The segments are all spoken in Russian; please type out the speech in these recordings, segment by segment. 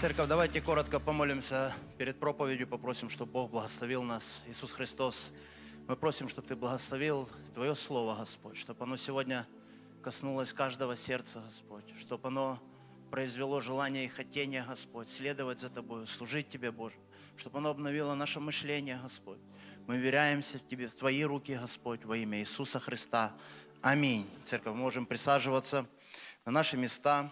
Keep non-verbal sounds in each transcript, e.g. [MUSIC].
Церковь, давайте коротко помолимся перед проповедью, попросим, чтобы Бог благословил нас. Иисус Христос, мы просим, чтобы Ты благословил Твое Слово, Господь, чтобы оно сегодня коснулось каждого сердца, Господь, чтобы оно произвело желание и хотение, Господь, следовать за Тобой, служить Тебе, Боже, чтобы оно обновило наше мышление, Господь. Мы веряемся в Тебе, в Твои руки, Господь, во имя Иисуса Христа. Аминь. Церковь, можем присаживаться на наши места.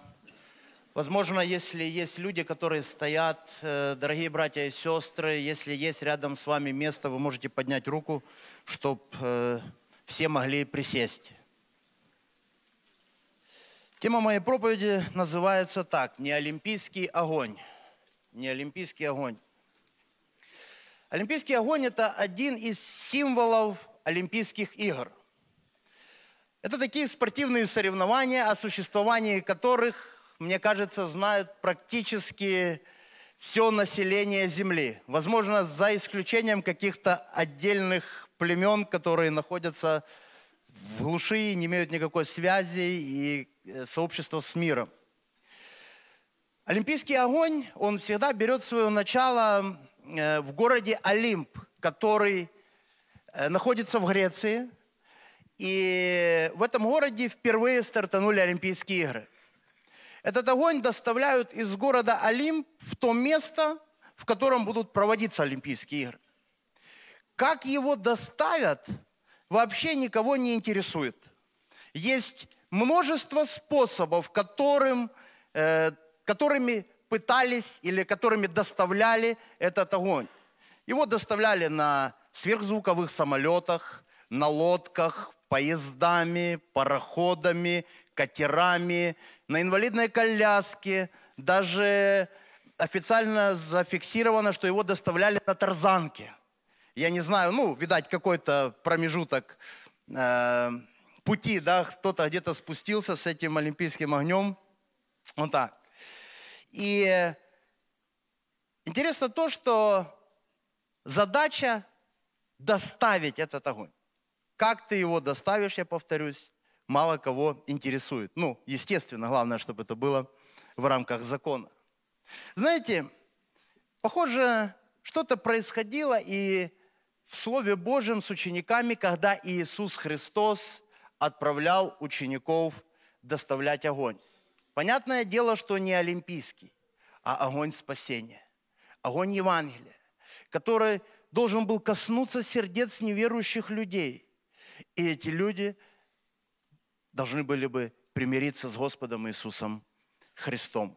Возможно, если есть люди, которые стоят, э, дорогие братья и сестры, если есть рядом с вами место, вы можете поднять руку, чтобы э, все могли присесть. Тема моей проповеди называется так «Не олимпийский огонь». Не олимпийский огонь. Олимпийский огонь – это один из символов Олимпийских игр. Это такие спортивные соревнования, о существовании которых – мне кажется, знает практически все население Земли. Возможно, за исключением каких-то отдельных племен, которые находятся в глуши, не имеют никакой связи и э, сообщества с миром. Олимпийский огонь, он всегда берет свое начало э, в городе Олимп, который э, находится в Греции. И в этом городе впервые стартанули Олимпийские игры – этот огонь доставляют из города Олимп в то место, в котором будут проводиться Олимпийские игры. Как его доставят, вообще никого не интересует. Есть множество способов, которым, э, которыми пытались или которыми доставляли этот огонь. Его доставляли на сверхзвуковых самолетах, на лодках, поездами, пароходами, катерами, на инвалидной коляске, даже официально зафиксировано, что его доставляли на тарзанке. Я не знаю, ну, видать, какой-то промежуток э, пути, да, кто-то где-то спустился с этим олимпийским огнем. Вот так. И интересно то, что задача доставить этот огонь. Как ты его доставишь, я повторюсь, мало кого интересует. Ну, естественно, главное, чтобы это было в рамках закона. Знаете, похоже, что-то происходило и в Слове Божьем с учениками, когда Иисус Христос отправлял учеников доставлять огонь. Понятное дело, что не олимпийский, а огонь спасения, огонь Евангелия, который должен был коснуться сердец неверующих людей. И эти люди должны были бы примириться с Господом Иисусом Христом.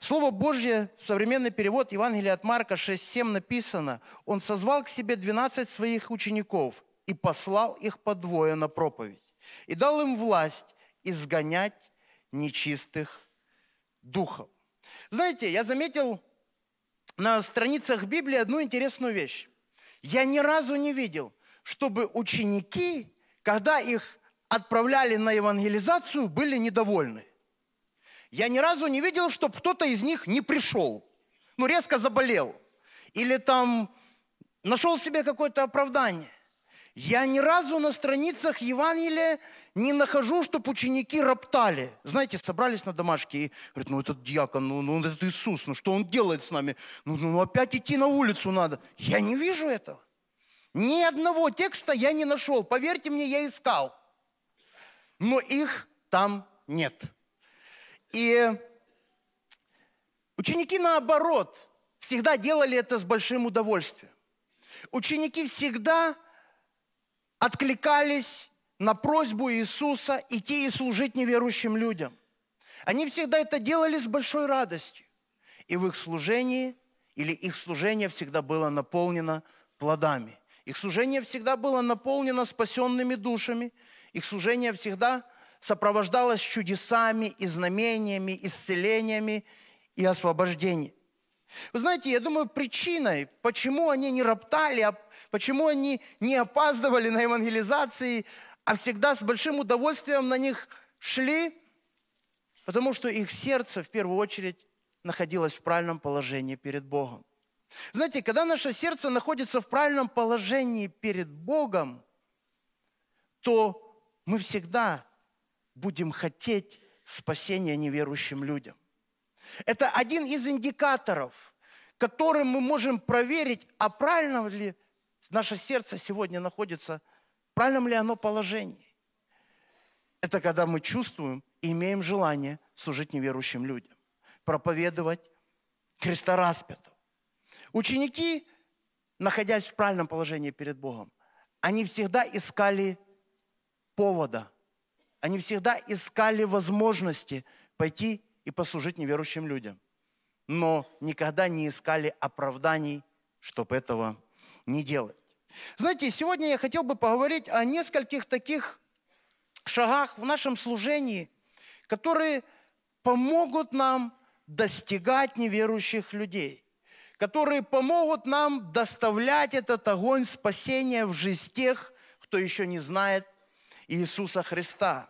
Слово Божье, современный перевод Евангелия от Марка 6.7 написано, «Он созвал к себе 12 своих учеников и послал их по двое на проповедь, и дал им власть изгонять нечистых духов». Знаете, я заметил на страницах Библии одну интересную вещь. Я ни разу не видел, чтобы ученики, когда их отправляли на евангелизацию, были недовольны. Я ни разу не видел, чтобы кто-то из них не пришел, ну резко заболел, или там нашел себе какое-то оправдание. Я ни разу на страницах Евангелия не нахожу, чтобы ученики роптали. Знаете, собрались на домашке и говорят, ну этот дьякон, ну, ну этот Иисус, ну что он делает с нами? Ну, ну, ну опять идти на улицу надо. Я не вижу этого. Ни одного текста я не нашел. Поверьте мне, я искал но их там нет. И ученики, наоборот, всегда делали это с большим удовольствием. Ученики всегда откликались на просьбу Иисуса идти и служить неверующим людям. Они всегда это делали с большой радостью. И в их служении, или их служение всегда было наполнено плодами. Их служение всегда было наполнено спасенными душами. Их служение всегда сопровождалось чудесами и знамениями, исцелениями и освобождением. Вы знаете, я думаю, причиной, почему они не роптали, а почему они не опаздывали на евангелизации, а всегда с большим удовольствием на них шли, потому что их сердце в первую очередь находилось в правильном положении перед Богом. Знаете, когда наше сердце находится в правильном положении перед Богом, то мы всегда будем хотеть спасения неверующим людям. Это один из индикаторов, которым мы можем проверить, а правильно ли наше сердце сегодня находится, в правильном ли оно положении. Это когда мы чувствуем и имеем желание служить неверующим людям, проповедовать Христа распятого. Ученики, находясь в правильном положении перед Богом, они всегда искали повода. Они всегда искали возможности пойти и послужить неверующим людям. Но никогда не искали оправданий, чтобы этого не делать. Знаете, сегодня я хотел бы поговорить о нескольких таких шагах в нашем служении, которые помогут нам достигать неверующих людей, которые помогут нам доставлять этот огонь спасения в жизнь тех, кто еще не знает Иисуса Христа.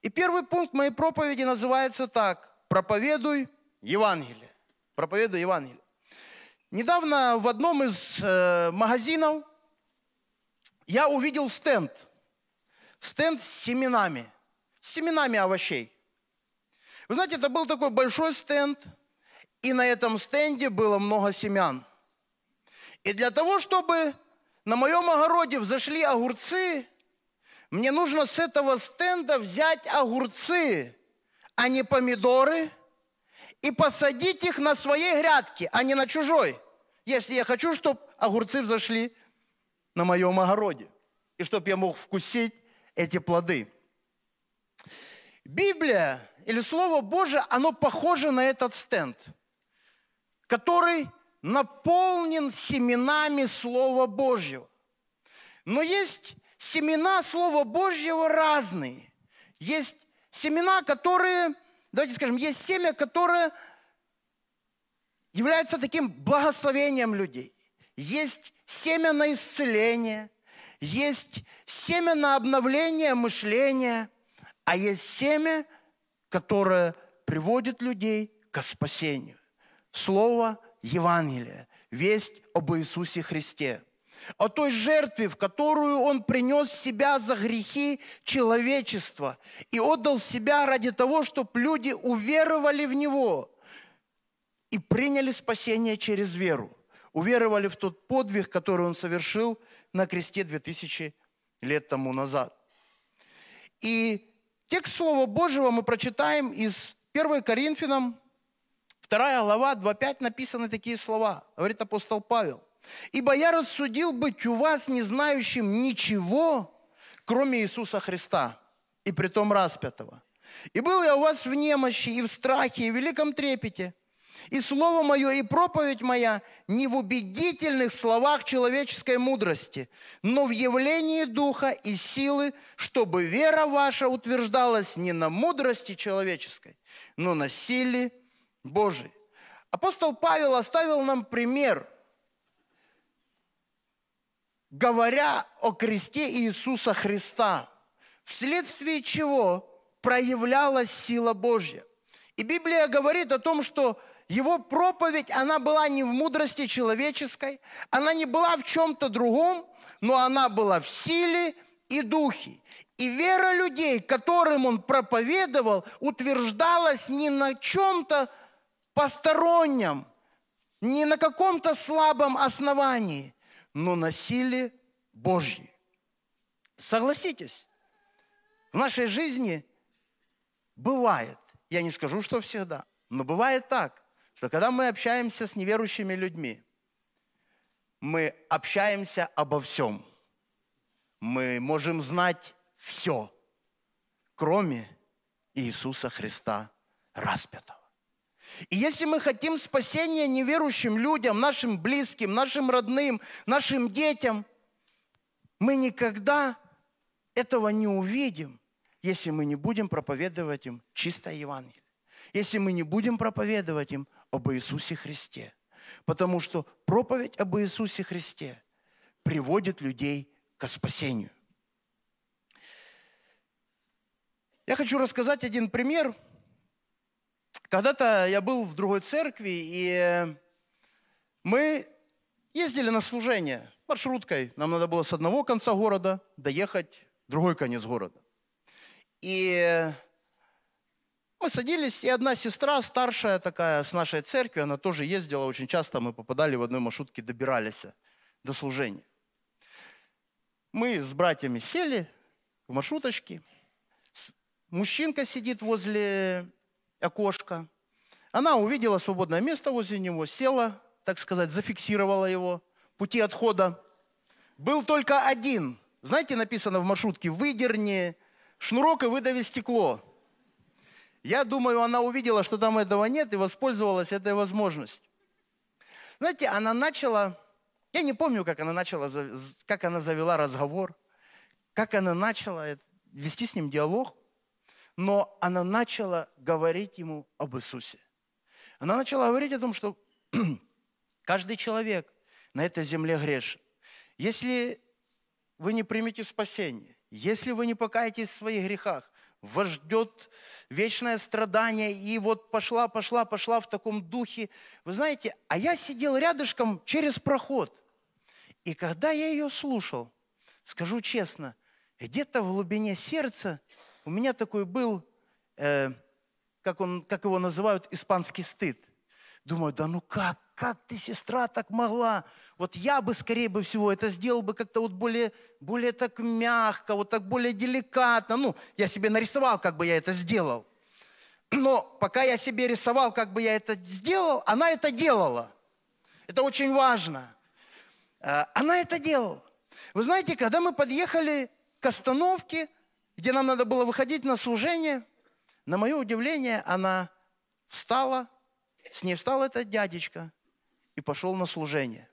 И первый пункт моей проповеди называется так. Проповедуй Евангелие. Проповедуй Евангелие. Недавно в одном из э, магазинов я увидел стенд. Стенд с семенами. С семенами овощей. Вы знаете, это был такой большой стенд, и на этом стенде было много семян. И для того, чтобы на моем огороде взошли огурцы, мне нужно с этого стенда взять огурцы, а не помидоры, и посадить их на своей грядке, а не на чужой, если я хочу, чтобы огурцы взошли на моем огороде, и чтобы я мог вкусить эти плоды. Библия или Слово Божие, оно похоже на этот стенд, который наполнен семенами Слова Божьего. Но есть семена Слова Божьего разные. Есть семена, которые, давайте скажем, есть семя, которое является таким благословением людей. Есть семя на исцеление, есть семя на обновление мышления, а есть семя, которое приводит людей к спасению. Слово Евангелия, весть об Иисусе Христе – о той жертве, в которую Он принес себя за грехи человечества и отдал себя ради того, чтобы люди уверовали в Него и приняли спасение через веру. Уверовали в тот подвиг, который Он совершил на кресте 2000 лет тому назад. И текст Слова Божьего мы прочитаем из 1 Коринфянам, 2 глава, 2.5 написаны такие слова. Говорит апостол Павел. Ибо я рассудил быть у вас, не знающим ничего, кроме Иисуса Христа, и притом распятого. И был я у вас в немощи, и в страхе, и в великом трепете. И слово мое, и проповедь моя не в убедительных словах человеческой мудрости, но в явлении духа и силы, чтобы вера ваша утверждалась не на мудрости человеческой, но на силе Божией. Апостол Павел оставил нам пример – говоря о кресте Иисуса Христа, вследствие чего проявлялась сила Божья. И Библия говорит о том, что его проповедь, она была не в мудрости человеческой, она не была в чем-то другом, но она была в силе и духе. И вера людей, которым он проповедовал, утверждалась не на чем-то постороннем, не на каком-то слабом основании, но на силе Божьей. Согласитесь, в нашей жизни бывает, я не скажу, что всегда, но бывает так, что когда мы общаемся с неверующими людьми, мы общаемся обо всем. Мы можем знать все, кроме Иисуса Христа распятого. И если мы хотим спасения неверующим людям, нашим близким, нашим родным, нашим детям, мы никогда этого не увидим, если мы не будем проповедовать им чистое Евангелие, если мы не будем проповедовать им об Иисусе Христе. Потому что проповедь об Иисусе Христе приводит людей к спасению. Я хочу рассказать один пример – когда-то я был в другой церкви, и мы ездили на служение маршруткой. Нам надо было с одного конца города доехать в другой конец города. И мы садились, и одна сестра, старшая такая, с нашей церкви, она тоже ездила очень часто, мы попадали в одной маршрутке, добирались до служения. Мы с братьями сели в маршруточке. Мужчинка сидит возле окошко. Она увидела свободное место возле него, села, так сказать, зафиксировала его. Пути отхода был только один. Знаете, написано в маршрутке «выдерни шнурок и выдави стекло». Я думаю, она увидела, что там этого нет, и воспользовалась этой возможностью. Знаете, она начала, я не помню, как она начала, как она завела разговор, как она начала вести с ним диалог но она начала говорить ему об Иисусе. Она начала говорить о том, что [CLEARS THROAT] каждый человек на этой земле грешен. Если вы не примете спасение, если вы не покаетесь в своих грехах, вас ждет вечное страдание, и вот пошла, пошла, пошла в таком духе. Вы знаете, а я сидел рядышком через проход. И когда я ее слушал, скажу честно, где-то в глубине сердца – у меня такой был, э, как, он, как его называют, испанский стыд. Думаю, да ну как, как ты, сестра, так могла? Вот я бы, скорее бы всего, это сделал бы как-то вот более, более так мягко, вот так более деликатно. Ну, я себе нарисовал, как бы я это сделал. Но пока я себе рисовал, как бы я это сделал, она это делала. Это очень важно. Э, она это делала. Вы знаете, когда мы подъехали к остановке, где нам надо было выходить на служение. На мое удивление, она встала, с ней встал этот дядечка и пошел на служение.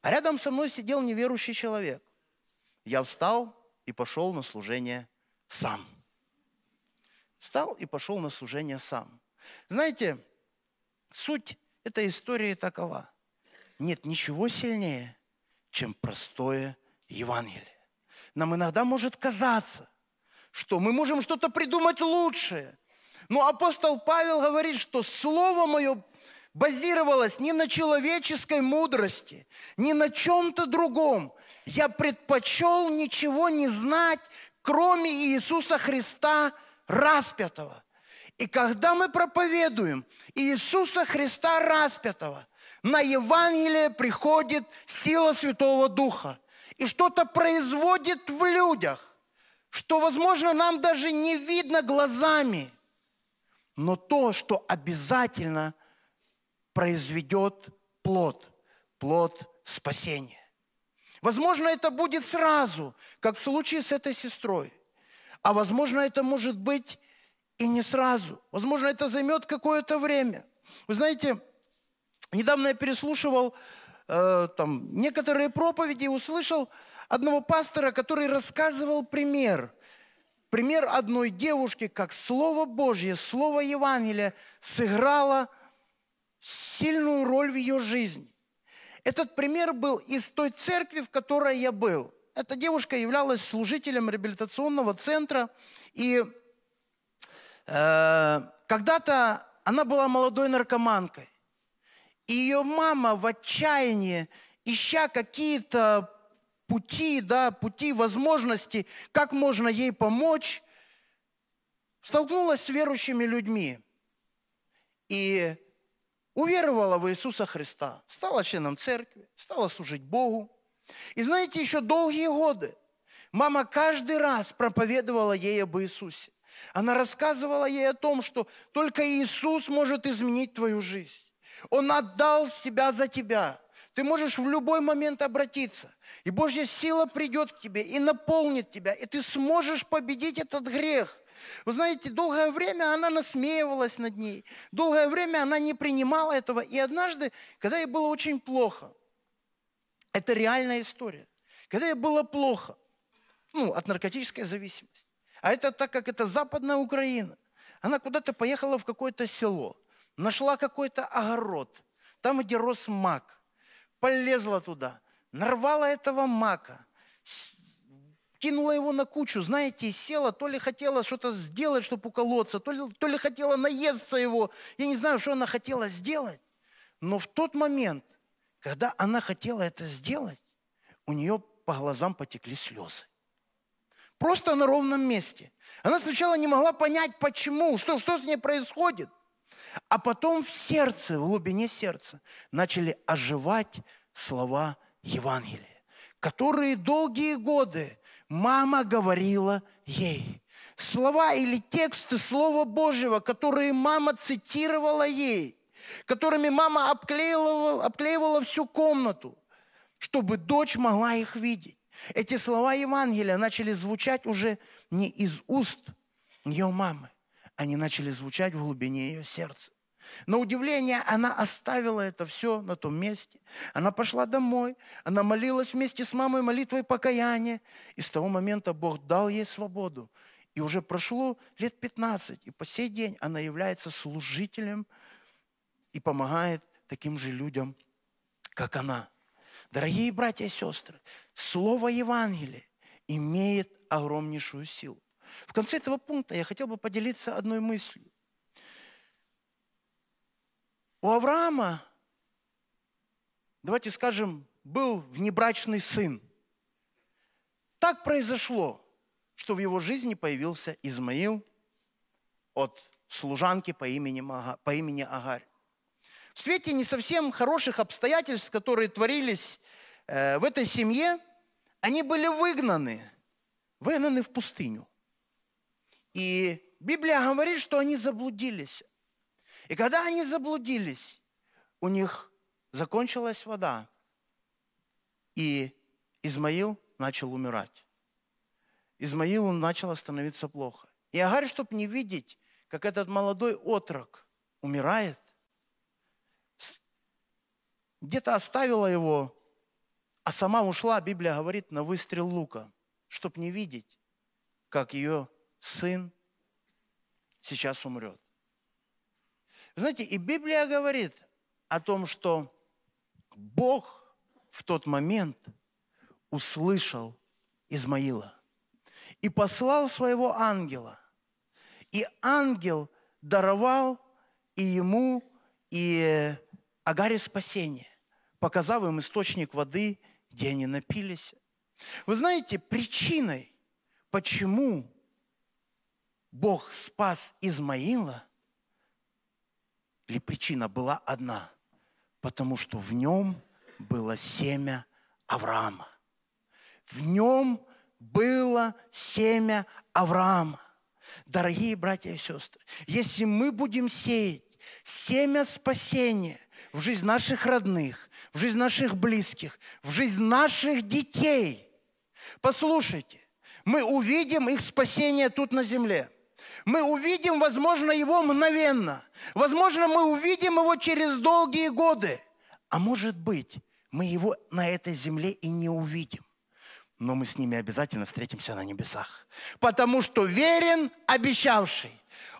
А рядом со мной сидел неверующий человек. Я встал и пошел на служение сам. Встал и пошел на служение сам. Знаете, суть этой истории такова. Нет ничего сильнее, чем простое Евангелие. Нам иногда может казаться, что мы можем что-то придумать лучшее. Но апостол Павел говорит, что слово мое базировалось не на человеческой мудрости, не на чем-то другом. Я предпочел ничего не знать, кроме Иисуса Христа распятого. И когда мы проповедуем Иисуса Христа распятого, на Евангелие приходит сила Святого Духа и что-то производит в людях что, возможно, нам даже не видно глазами, но то, что обязательно произведет плод, плод спасения. Возможно, это будет сразу, как в случае с этой сестрой. А возможно, это может быть и не сразу. Возможно, это займет какое-то время. Вы знаете, недавно я переслушивал э, там, некоторые проповеди и услышал, одного пастора, который рассказывал пример. Пример одной девушки, как Слово Божье, Слово Евангелия сыграло сильную роль в ее жизни. Этот пример был из той церкви, в которой я был. Эта девушка являлась служителем реабилитационного центра, и э, когда-то она была молодой наркоманкой. И ее мама в отчаянии, ища какие-то пути, да, пути, возможности, как можно ей помочь, столкнулась с верующими людьми и уверовала в Иисуса Христа, стала членом церкви, стала служить Богу. И знаете, еще долгие годы мама каждый раз проповедовала ей об Иисусе. Она рассказывала ей о том, что только Иисус может изменить твою жизнь. Он отдал себя за тебя – ты можешь в любой момент обратиться. И Божья сила придет к тебе и наполнит тебя. И ты сможешь победить этот грех. Вы знаете, долгое время она насмеивалась над ней. Долгое время она не принимала этого. И однажды, когда ей было очень плохо, это реальная история. Когда ей было плохо, ну, от наркотической зависимости. А это так как это западная Украина. Она куда-то поехала в какое-то село, нашла какой-то огород, там, где рос мак – полезла туда, нарвала этого мака, кинула его на кучу, знаете, и села, то ли хотела что-то сделать, чтобы уколоться, то ли, то ли хотела наесться его. Я не знаю, что она хотела сделать. Но в тот момент, когда она хотела это сделать, у нее по глазам потекли слезы. Просто на ровном месте. Она сначала не могла понять, почему, что, что с ней происходит – а потом в сердце, в глубине сердца начали оживать слова Евангелия, которые долгие годы мама говорила ей. Слова или тексты Слова Божьего, которые мама цитировала ей, которыми мама обклеивала, обклеивала всю комнату, чтобы дочь могла их видеть. Эти слова Евангелия начали звучать уже не из уст ее мамы, они начали звучать в глубине ее сердца. На удивление она оставила это все на том месте. Она пошла домой, она молилась вместе с мамой молитвой покаяния. И с того момента Бог дал ей свободу. И уже прошло лет 15, и по сей день она является служителем и помогает таким же людям, как она. Дорогие братья и сестры, слово Евангелия имеет огромнейшую силу. В конце этого пункта я хотел бы поделиться одной мыслью. У Авраама, давайте скажем, был внебрачный сын. Так произошло, что в его жизни появился Измаил от служанки по имени, Мага, по имени Агарь. В свете не совсем хороших обстоятельств, которые творились э, в этой семье, они были выгнаны, выгнаны в пустыню. И Библия говорит, что они заблудились. И когда они заблудились, у них закончилась вода. И Измаил начал умирать. Измаилу начало становиться плохо. И Агарь, чтобы не видеть, как этот молодой отрок умирает, где-то оставила его, а сама ушла, Библия говорит, на выстрел лука, чтобы не видеть, как ее сын сейчас умрет. Знаете, и Библия говорит о том, что Бог в тот момент услышал Измаила и послал своего ангела. И ангел даровал и ему, и Агаре спасение, показав им источник воды, где они напились. Вы знаете, причиной, почему Бог спас Измаила, ли причина была одна, потому что в нем было семя Авраама. В нем было семя Авраама. Дорогие братья и сестры, если мы будем сеять семя спасения в жизнь наших родных, в жизнь наших близких, в жизнь наших детей, послушайте, мы увидим их спасение тут на земле – мы увидим, возможно, его мгновенно. Возможно, мы увидим его через долгие годы. А может быть, мы его на этой земле и не увидим. Но мы с ними обязательно встретимся на небесах. Потому что верен обещавший.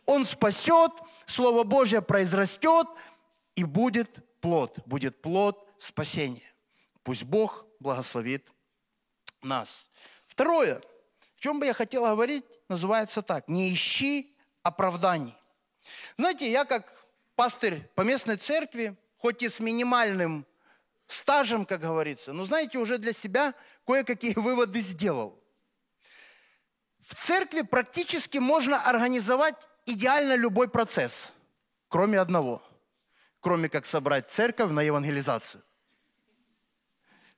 Он спасет, Слово Божье произрастет, и будет плод, будет плод спасения. Пусть Бог благословит нас. Второе – чем бы я хотел говорить, называется так. Не ищи оправданий. Знаете, я как пастырь по местной церкви, хоть и с минимальным стажем, как говорится, но знаете, уже для себя кое-какие [LAUGHS] выводы сделал. В церкви практически можно организовать идеально любой процесс, кроме одного, кроме как собрать церковь на евангелизацию.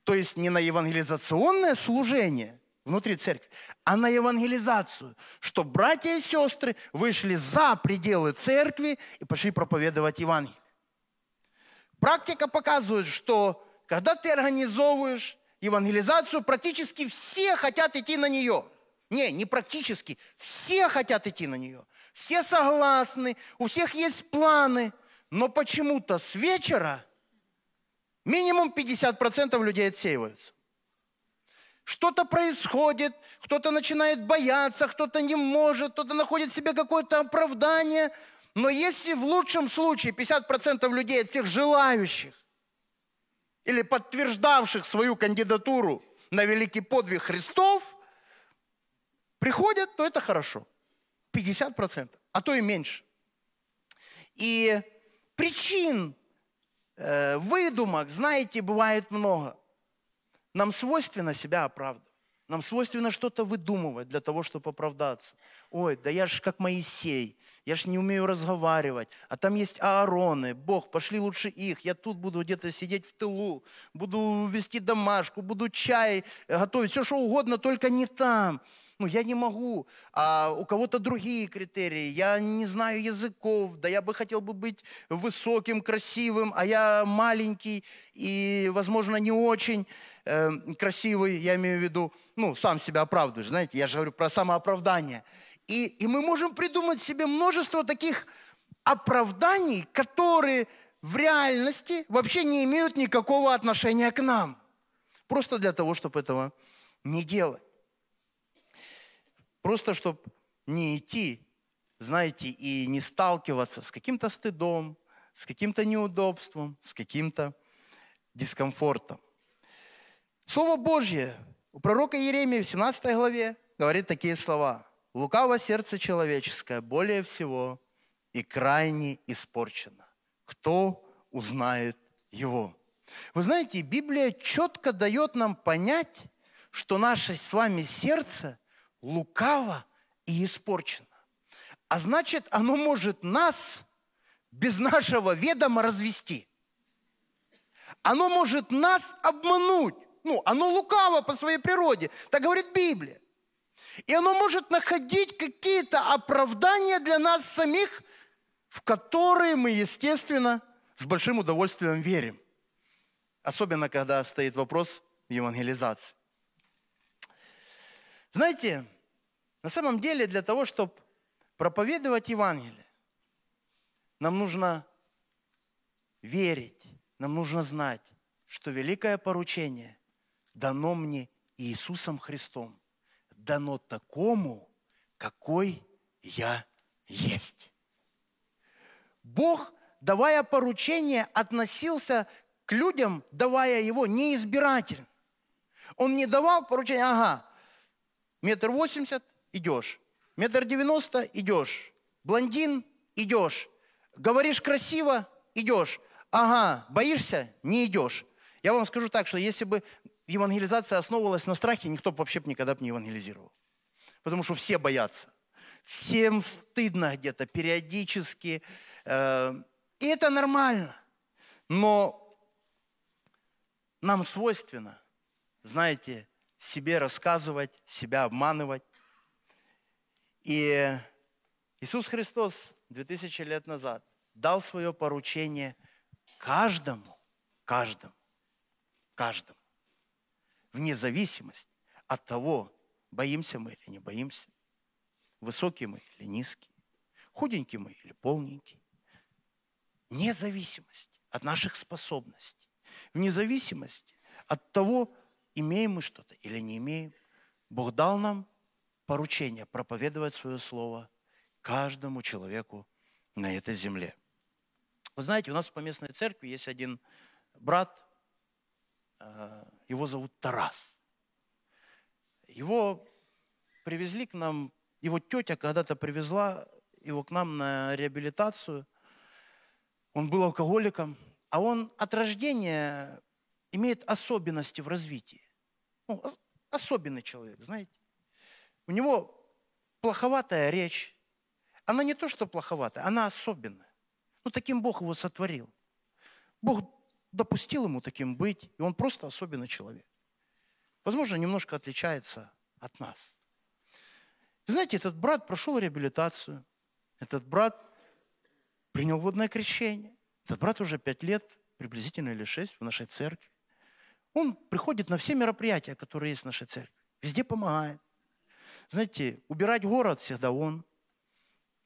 То есть не на евангелизационное служение – внутри церкви, а на евангелизацию, что братья и сестры вышли за пределы церкви и пошли проповедовать Евангелие. Практика показывает, что когда ты организовываешь евангелизацию, практически все хотят идти на нее. Не, не практически, все хотят идти на нее. Все согласны, у всех есть планы, но почему-то с вечера минимум 50% людей отсеиваются. Что-то происходит, кто-то начинает бояться, кто-то не может, кто-то находит в себе какое-то оправдание. Но если в лучшем случае 50% людей от всех желающих или подтверждавших свою кандидатуру на великий подвиг Христов приходят, то это хорошо. 50%, а то и меньше. И причин э, выдумок, знаете, бывает много – нам свойственно себя оправдывать. Нам свойственно что-то выдумывать для того, чтобы оправдаться. Ой, да я ж как Моисей, я ж не умею разговаривать, а там есть Аароны, Бог, пошли лучше их, я тут буду где-то сидеть в тылу, буду вести домашку, буду чай готовить, все что угодно, только не там ну, я не могу, а у кого-то другие критерии, я не знаю языков, да я бы хотел бы быть высоким, красивым, а я маленький и, возможно, не очень э, красивый, я имею в виду, ну, сам себя оправдываешь, знаете, я же говорю про самооправдание. И, и мы можем придумать себе множество таких оправданий, которые в реальности вообще не имеют никакого отношения к нам. Просто для того, чтобы этого не делать. Просто, чтобы не идти, знаете, и не сталкиваться с каким-то стыдом, с каким-то неудобством, с каким-то дискомфортом. Слово Божье у пророка Еремии в 17 главе говорит такие слова. «Лукаво сердце человеческое более всего и крайне испорчено. Кто узнает его?» Вы знаете, Библия четко дает нам понять, что наше с вами сердце лукаво и испорчено. А значит, оно может нас без нашего ведома развести. Оно может нас обмануть. Ну, оно лукаво по своей природе. Так говорит Библия. И оно может находить какие-то оправдания для нас самих, в которые мы, естественно, с большим удовольствием верим. Особенно, когда стоит вопрос евангелизации. Знаете, на самом деле, для того, чтобы проповедовать Евангелие, нам нужно верить, нам нужно знать, что великое поручение дано мне Иисусом Христом, дано такому, какой я есть. Бог, давая поручение, относился к людям, давая его неизбирательно. Он не давал поручение, ага, метр восемьдесят, идешь. Метр девяносто – идешь. Блондин – идешь. Говоришь красиво – идешь. Ага, боишься – не идешь. Я вам скажу так, что если бы евангелизация основывалась на страхе, никто бы вообще никогда бы не евангелизировал. Потому что все боятся. Всем стыдно где-то периодически. Э, и это нормально. Но нам свойственно, знаете, себе рассказывать, себя обманывать, и Иисус Христос 2000 лет назад дал свое поручение каждому, каждому, каждому, вне зависимости от того, боимся мы или не боимся, высокие мы или низкие, худенькие мы или полненькие, вне зависимости от наших способностей, вне зависимости от того, имеем мы что-то или не имеем. Бог дал нам поручение проповедовать свое слово каждому человеку на этой земле. Вы знаете, у нас в поместной церкви есть один брат, э, его зовут Тарас. Его привезли к нам, его тетя когда-то привезла его к нам на реабилитацию. Он был алкоголиком, а он от рождения имеет особенности в развитии. Ну, особенный человек, знаете. У него плоховатая речь. Она не то, что плоховатая, она особенная. Ну, таким Бог его сотворил. Бог допустил ему таким быть, и он просто особенный человек. Возможно, немножко отличается от нас. И знаете, этот брат прошел реабилитацию, этот брат принял водное крещение, этот брат уже пять лет, приблизительно или шесть, в нашей церкви. Он приходит на все мероприятия, которые есть в нашей церкви, везде помогает. Знаете, убирать город всегда он.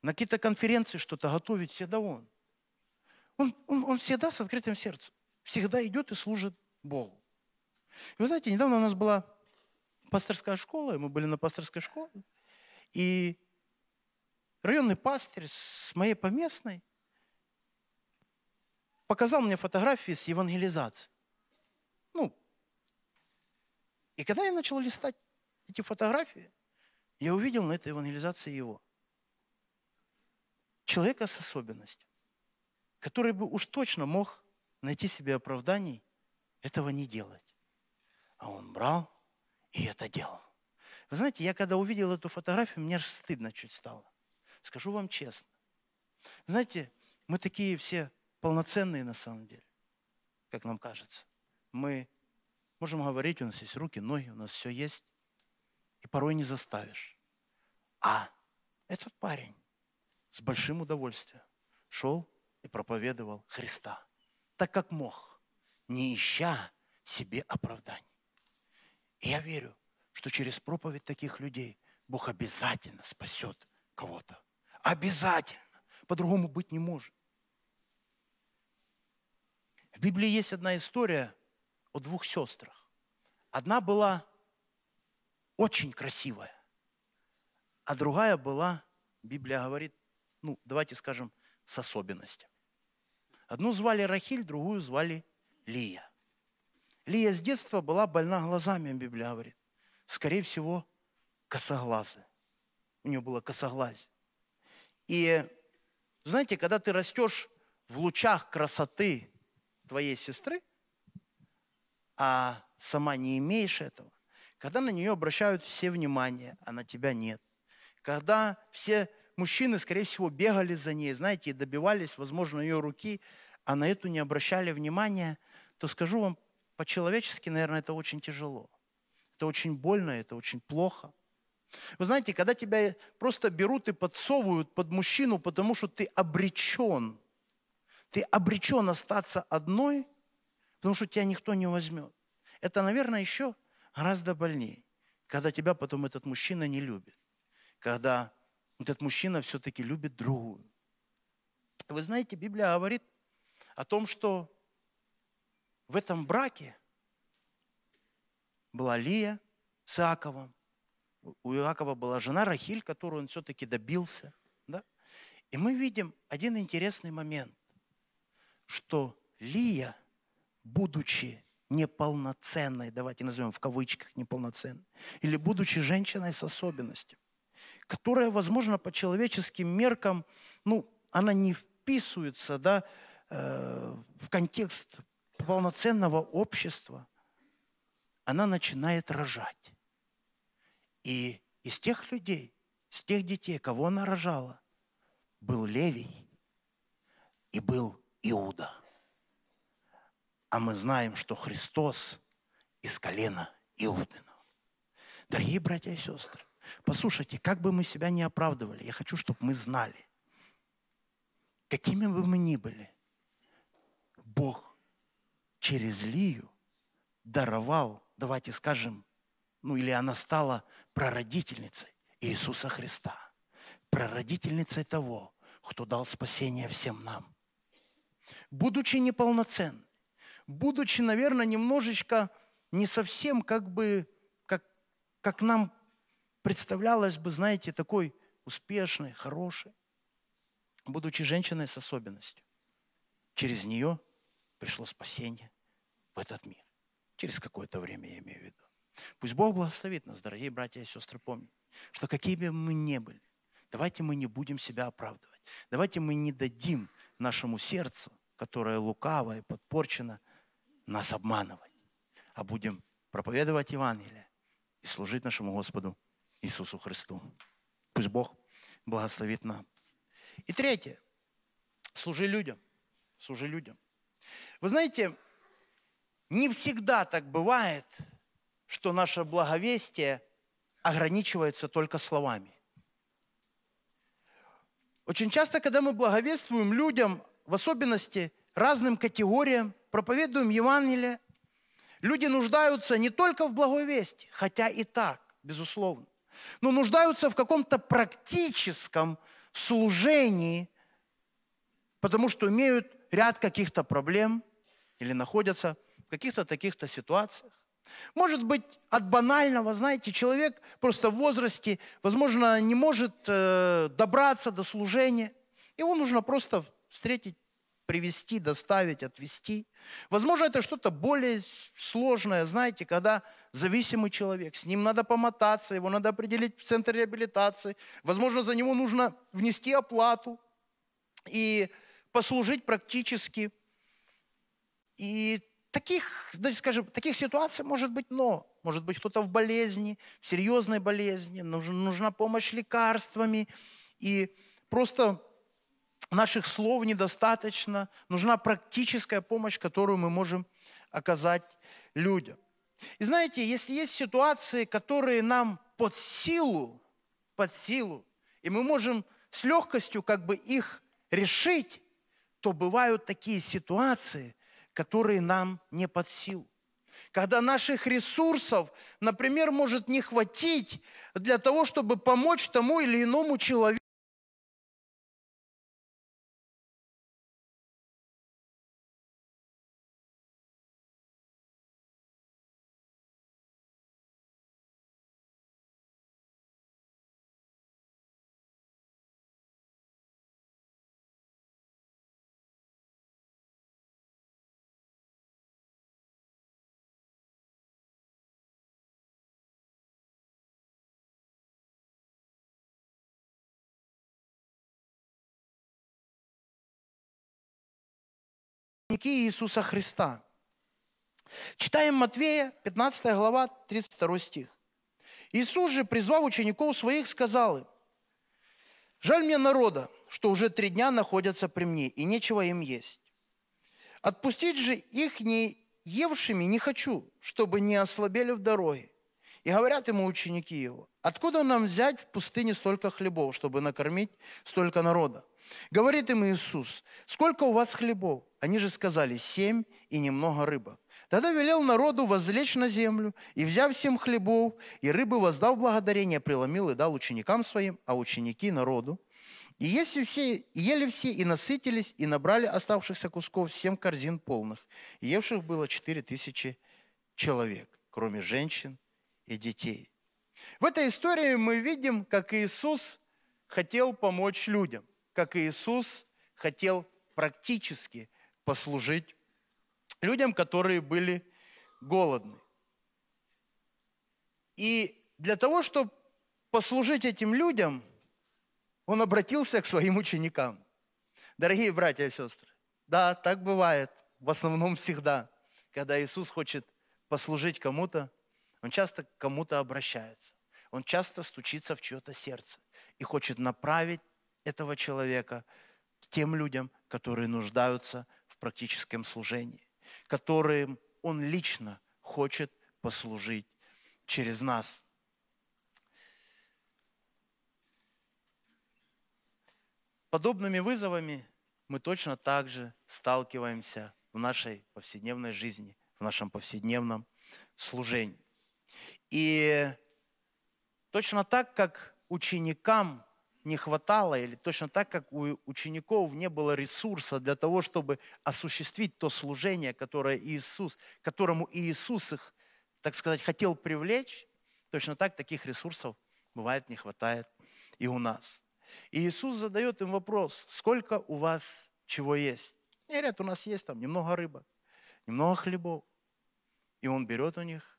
На какие-то конференции что-то готовить всегда он. Он, он. он всегда с открытым сердцем. Всегда идет и служит Богу. И вы знаете, недавно у нас была пасторская школа, и мы были на пасторской школе. И районный пастор с моей поместной показал мне фотографии с евангелизации. Ну, и когда я начал листать эти фотографии, я увидел на этой евангелизации его. Человека с особенностью, который бы уж точно мог найти себе оправданий, этого не делать. А он брал и это делал. Вы знаете, я когда увидел эту фотографию, мне аж стыдно чуть стало. Скажу вам честно. Знаете, мы такие все полноценные на самом деле, как нам кажется. Мы можем говорить, у нас есть руки, ноги, у нас все есть и порой не заставишь. А этот парень с большим удовольствием шел и проповедовал Христа, так как мог, не ища себе оправданий. И я верю, что через проповедь таких людей Бог обязательно спасет кого-то. Обязательно. По-другому быть не может. В Библии есть одна история о двух сестрах. Одна была очень красивая. А другая была, Библия говорит, ну, давайте скажем, с особенностями. Одну звали Рахиль, другую звали Лия. Лия с детства была больна глазами, Библия говорит. Скорее всего, косоглазы. У нее было косоглазие. И знаете, когда ты растешь в лучах красоты твоей сестры, а сама не имеешь этого, когда на нее обращают все внимание, а на тебя нет. Когда все мужчины, скорее всего, бегали за ней, знаете, и добивались, возможно, ее руки, а на эту не обращали внимания, то скажу вам, по-человечески, наверное, это очень тяжело. Это очень больно, это очень плохо. Вы знаете, когда тебя просто берут и подсовывают под мужчину, потому что ты обречен, ты обречен остаться одной, потому что тебя никто не возьмет. Это, наверное, еще гораздо больней, когда тебя потом этот мужчина не любит, когда этот мужчина все-таки любит другую. Вы знаете, Библия говорит о том, что в этом браке была Лия с Иаковом. У Иакова была жена Рахиль, которую он все-таки добился. Да? И мы видим один интересный момент, что Лия, будучи неполноценной, давайте назовем в кавычках неполноценной, или будучи женщиной с особенностями, которая, возможно, по человеческим меркам, ну, она не вписывается, да, э, в контекст полноценного общества, она начинает рожать. И из тех людей, из тех детей, кого она рожала, был Левий и был Иуда – а мы знаем, что Христос из колена Иудина. Дорогие братья и сестры, послушайте, как бы мы себя не оправдывали, я хочу, чтобы мы знали, какими бы мы ни были, Бог через Лию даровал, давайте скажем, ну или она стала прародительницей Иисуса Христа, прародительницей того, кто дал спасение всем нам. Будучи неполноценным, будучи, наверное, немножечко не совсем как бы, как, как нам представлялось бы, знаете, такой успешной, хорошей, будучи женщиной с особенностью. Через нее пришло спасение в этот мир. Через какое-то время, я имею в виду. Пусть Бог благословит нас, дорогие братья и сестры, помнить, что какие бы мы ни были, давайте мы не будем себя оправдывать. Давайте мы не дадим нашему сердцу, которое лукаво и подпорчено, нас обманывать, а будем проповедовать Евангелие и служить нашему Господу Иисусу Христу. Пусть Бог благословит нам. И третье. Служи людям. Служи людям. Вы знаете, не всегда так бывает, что наше благовестие ограничивается только словами. Очень часто, когда мы благовествуем людям, в особенности разным категориям, проповедуем Евангелие. Люди нуждаются не только в благой вести, хотя и так, безусловно, но нуждаются в каком-то практическом служении, потому что имеют ряд каких-то проблем или находятся в каких-то таких-то ситуациях. Может быть, от банального, знаете, человек просто в возрасте, возможно, не может э, добраться до служения. Его нужно просто встретить привезти, доставить, отвезти. Возможно, это что-то более сложное, знаете, когда зависимый человек, с ним надо помотаться, его надо определить в центр реабилитации, возможно, за него нужно внести оплату и послужить практически. И таких, скажем, таких ситуаций может быть но. Может быть, кто-то в болезни, в серьезной болезни, нужна помощь лекарствами. И просто наших слов недостаточно, нужна практическая помощь, которую мы можем оказать людям. И знаете, если есть ситуации, которые нам под силу, под силу, и мы можем с легкостью как бы их решить, то бывают такие ситуации, которые нам не под силу. Когда наших ресурсов, например, может не хватить для того, чтобы помочь тому или иному человеку, ученики Иисуса Христа. Читаем Матвея, 15 глава, 32 стих. Иисус же, призвав учеников своих, сказал им, «Жаль мне народа, что уже три дня находятся при мне, и нечего им есть. Отпустить же их не евшими не хочу, чтобы не ослабели в дороге». И говорят ему ученики его, «Откуда нам взять в пустыне столько хлебов, чтобы накормить столько народа?» Говорит им Иисус, сколько у вас хлебов? Они же сказали, семь и немного рыбок. Тогда велел народу возлечь на землю, и, взяв семь хлебов, и рыбы воздав благодарение, преломил и дал ученикам своим, а ученики народу. И если все, ели все, и насытились, и набрали оставшихся кусков семь корзин полных. И евших было четыре тысячи человек, кроме женщин и детей. В этой истории мы видим, как Иисус хотел помочь людям как Иисус хотел практически послужить людям, которые были голодны. И для того, чтобы послужить этим людям, он обратился к своим ученикам. Дорогие братья и сестры, да, так бывает, в основном всегда, когда Иисус хочет послужить кому-то, он часто к кому-то обращается. Он часто стучится в чье-то сердце и хочет направить этого человека тем людям, которые нуждаются в практическом служении, которым он лично хочет послужить через нас. Подобными вызовами мы точно так же сталкиваемся в нашей повседневной жизни, в нашем повседневном служении. И точно так, как ученикам не хватало, или точно так, как у учеников не было ресурса для того, чтобы осуществить то служение, которое Иисус, которому Иисус их, так сказать, хотел привлечь, точно так таких ресурсов бывает не хватает и у нас. И Иисус задает им вопрос, сколько у вас чего есть? И говорят, у нас есть там немного рыбы, немного хлебов. И он берет у них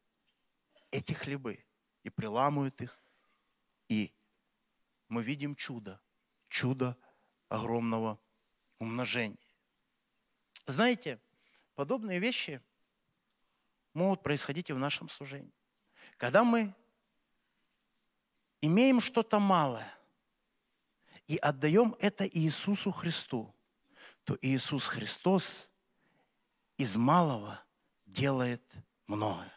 эти хлебы и приламывает их, и мы видим чудо, чудо огромного умножения. Знаете, подобные вещи могут происходить и в нашем служении. Когда мы имеем что-то малое и отдаем это Иисусу Христу, то Иисус Христос из малого делает многое.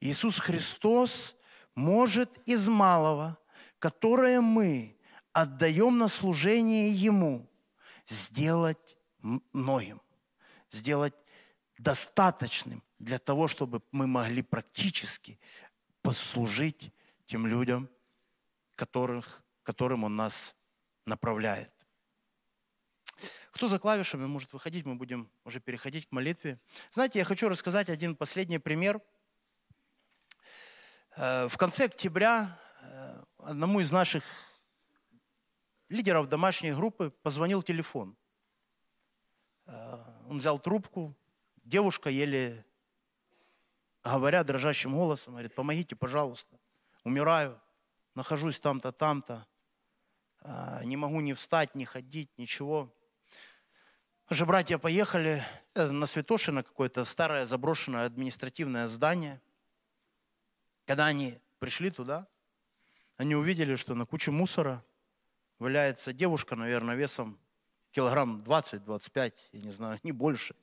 Иисус Христос может из малого – которое мы отдаем на служение Ему, сделать многим, сделать достаточным для того, чтобы мы могли практически послужить тем людям, которых, которым Он нас направляет. Кто за клавишами может выходить, мы будем уже переходить к молитве. Знаете, я хочу рассказать один последний пример. Э, в конце октября одному из наших лидеров домашней группы позвонил телефон. Э, он взял трубку, девушка еле говоря дрожащим голосом, говорит, помогите, пожалуйста, умираю, нахожусь там-то, там-то, э, не могу ни встать, ни ходить, ничего. Уже братья поехали э, на Святошино, какое-то старое заброшенное административное здание. Когда они пришли туда, они увидели, что на куче мусора валяется девушка, наверное, весом килограмм 20-25, я не знаю, [LAUGHS] не больше.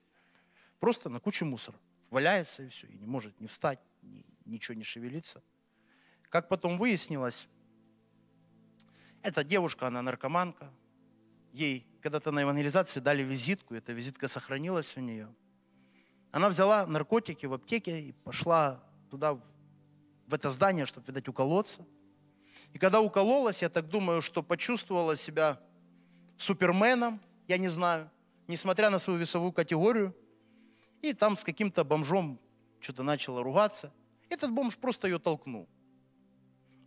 Просто на куче мусора. Валяется и все, и не может не встать, ни, ничего не шевелиться. Как потом выяснилось, эта девушка, она наркоманка. Ей когда-то на евангелизации дали визитку, эта визитка сохранилась у нее. Она взяла наркотики в аптеке и пошла туда, в это здание, чтобы, видать, уколоться – и когда укололась, я так думаю, что почувствовала себя суперменом, я не знаю, несмотря на свою весовую категорию. И там с каким-то бомжом что-то начала ругаться. Этот бомж просто ее толкнул.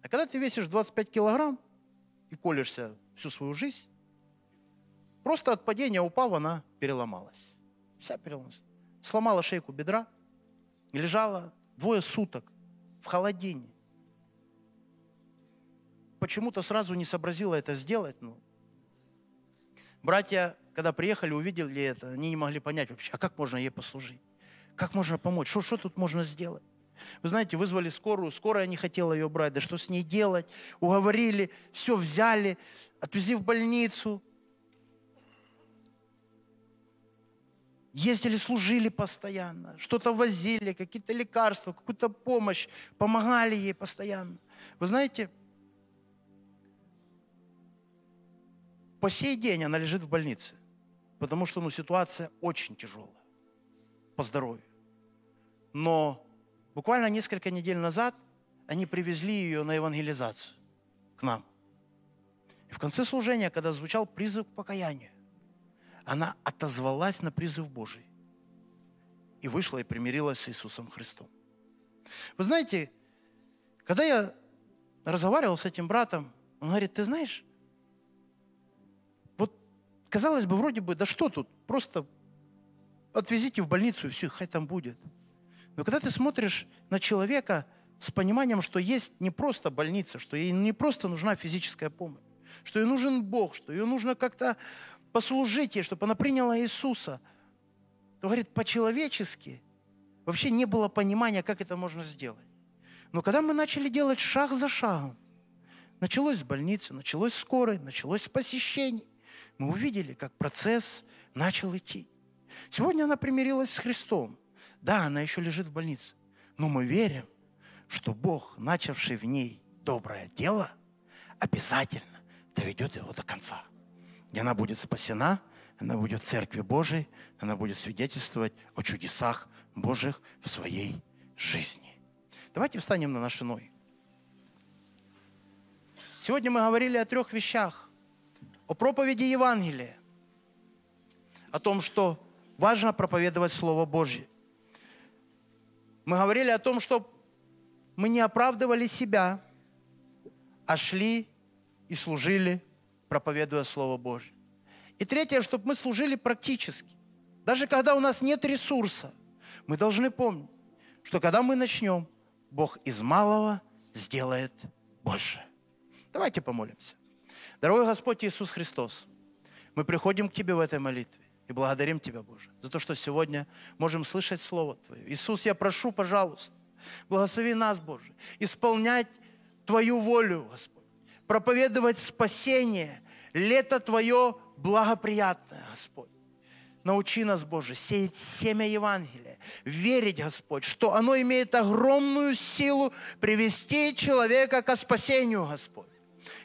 А когда ты весишь 25 килограмм и колешься всю свою жизнь, просто от падения упав, она переломалась. Вся переломалась. Сломала шейку бедра и лежала двое суток в холодине почему-то сразу не сообразила это сделать. Ну, братья, когда приехали, увидели это, они не могли понять вообще, а как можно ей послужить? Как можно помочь? Что, что тут можно сделать? Вы знаете, вызвали скорую, скорая не хотела ее брать, да что с ней делать? Уговорили, все взяли, отвезли в больницу. Ездили, служили постоянно, что-то возили, какие-то лекарства, какую-то помощь, помогали ей постоянно. Вы знаете, По сей день она лежит в больнице, потому что ну, ситуация очень тяжелая по здоровью. Но буквально несколько недель назад они привезли ее на евангелизацию к нам. И в конце служения, когда звучал призыв к покаянию, она отозвалась на призыв Божий и вышла и примирилась с Иисусом Христом. Вы знаете, когда я разговаривал с этим братом, он говорит, ты знаешь, Казалось бы, вроде бы, да что тут, просто отвезите в больницу и все, хай там будет. Но когда ты смотришь на человека с пониманием, что есть не просто больница, что ей не просто нужна физическая помощь, что ей нужен Бог, что ее нужно как-то послужить ей, чтобы она приняла Иисуса, то, говорит, по-человечески вообще не было понимания, как это можно сделать. Но когда мы начали делать шаг за шагом, началось с больницы, началось с скорой, началось с посещений, мы увидели, как процесс начал идти. Сегодня она примирилась с Христом. Да, она еще лежит в больнице. Но мы верим, что Бог, начавший в ней доброе дело, обязательно доведет его до конца. И она будет спасена, она будет в Церкви Божией, она будет свидетельствовать о чудесах Божьих в своей жизни. Давайте встанем на наши ноги. Сегодня мы говорили о трех вещах о проповеди Евангелия, о том, что важно проповедовать Слово Божье. Мы говорили о том, что мы не оправдывали себя, а шли и служили, проповедуя Слово Божье. И третье, чтобы мы служили практически. Даже когда у нас нет ресурса, мы должны помнить, что когда мы начнем, Бог из малого сделает больше. Давайте помолимся. Дорогой Господь Иисус Христос, мы приходим к Тебе в этой молитве и благодарим Тебя, Боже, за то, что сегодня можем слышать Слово Твое. Иисус, я прошу, пожалуйста, благослови нас, Боже, исполнять Твою волю, Господь, проповедовать спасение, лето Твое благоприятное, Господь. Научи нас, Боже, сеять семя Евангелия, верить, Господь, что оно имеет огромную силу привести человека к спасению, Господь.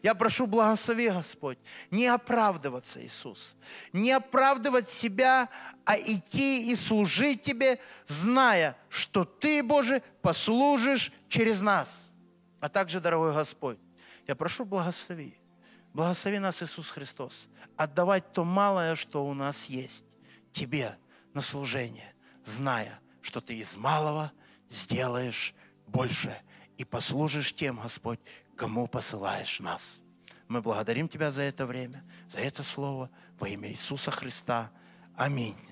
Я прошу, благослови, Господь, не оправдываться, Иисус, не оправдывать себя, а идти и служить Тебе, зная, что Ты, Боже, послужишь через нас. А также, дорогой Господь, я прошу, благослови, благослови нас, Иисус Христос, отдавать то малое, что у нас есть, Тебе на служение, зная, что Ты из малого сделаешь больше и послужишь тем, Господь, кому посылаешь нас. Мы благодарим Тебя за это время, за это слово во имя Иисуса Христа. Аминь.